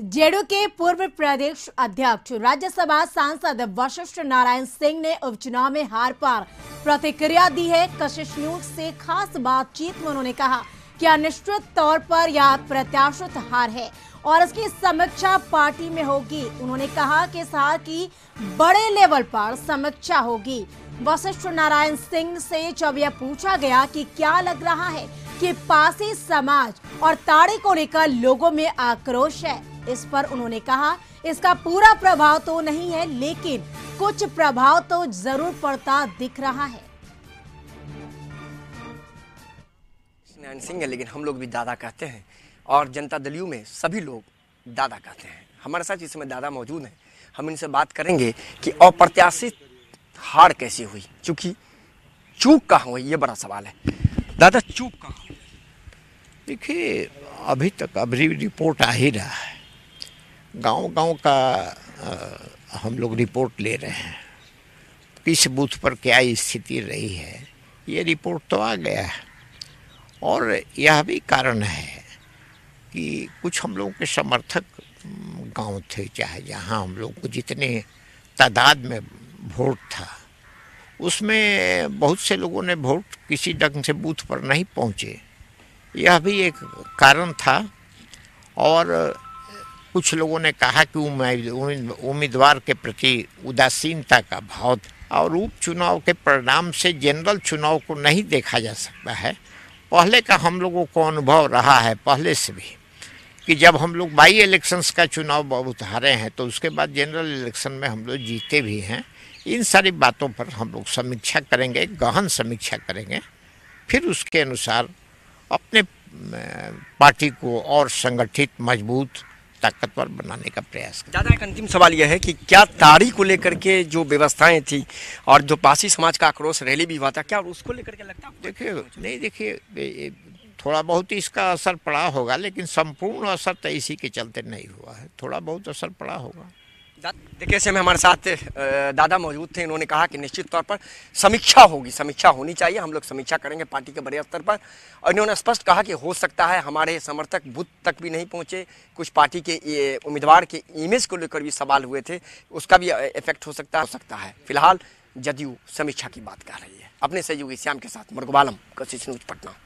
जेडू के पूर्व प्रदेश अध्यक्ष राज्यसभा सांसद वशिष्ठ नारायण सिंह ने उपचुनाव में हार पर प्रतिक्रिया दी है कशिश न्यूज से खास बातचीत में उन्होंने कहा कि अनिश्चित तौर पर यह प्रत्याशित हार है और इसकी समीक्षा पार्टी में होगी उन्होंने कहा कि इस हार की बड़े लेवल पर समीक्षा होगी वशिष्ठ नारायण सिंह से जब यह पूछा गया कि क्या लग रहा है कि पासी समाज और ताड़े को लेकर लोगों में आक्रोश है इस पर उन्होंने कहा इसका पूरा प्रभाव तो नहीं है लेकिन कुछ प्रभाव तो जरूर पड़ता दिख रहा है सिंह है लेकिन हम लोग भी दादा कहते हैं और जनता दलियों में सभी लोग दादा कहते हैं हमारे साथ इस समय दादा मौजूद हैं हम इनसे बात करेंगे कि अप्रत्याशित हार कैसी हुई चूंकि चूक कहाँ हुई ये बड़ा सवाल है दादा चूक कहाँ देखिए अभी तक अभी रिपोर्ट आ ही रहा है गांव-गांव का आ, हम लोग रिपोर्ट ले रहे हैं किस बूथ पर क्या स्थिति रही है ये रिपोर्ट तो आ गया है और यह भी कारण है कि कुछ हम लोगों के समर्थक गांव थे चाहे जहां हम लोग को जितने तादाद में वोट था उसमें बहुत से लोगों ने वोट किसी ढंग से बूथ पर नहीं पहुंचे यह भी एक कारण था और कुछ लोगों ने कहा कि उम्मीदवार के प्रति उदासीनता का भाव और उपचुनाव के परिणाम से जनरल चुनाव को नहीं देखा जा सकता है पहले का हम लोगों को अनुभव रहा है पहले से भी कि जब हम लोग बाई इलेक्शंस का चुनाव बहुत उतारे हैं तो उसके बाद जनरल इलेक्शन में हम लोग जीते भी हैं इन सारी बातों पर हम लोग समीक्षा करेंगे गहन समीक्षा करेंगे फिर उसके अनुसार अपने पार्टी को और संगठित मजबूत ताकतवर बनाने का प्रयास करें दादा एक अंतिम सवाल यह है कि क्या तारी को लेकर के जो व्यवस्थाएं थी और जो पासी समाज का आक्रोश रैली भी हुआ था क्या उसको लेकर के लगता है देखिए नहीं देखिए थोड़ा बहुत इसका असर पड़ा होगा लेकिन संपूर्ण असर तो इसी के चलते नहीं हुआ है थोड़ा बहुत असर पड़ा होगा देखिए से में हमारे साथ दादा मौजूद थे इन्होंने कहा कि निश्चित तौर पर समीक्षा होगी समीक्षा होनी चाहिए हम लोग समीक्षा करेंगे पार्टी के बड़े स्तर पर और इन्होंने स्पष्ट कहा कि हो सकता है हमारे समर्थक बुद्ध तक भी नहीं पहुंचे कुछ पार्टी के उम्मीदवार के इमेज को लेकर भी सवाल हुए थे उसका भी इफेक्ट हो सकता हो सकता है फिलहाल जदयू समीक्षा की बात कर रही है अपने सहयोगी श्याम के साथ मरगोबालम कशिश न्यूज पटना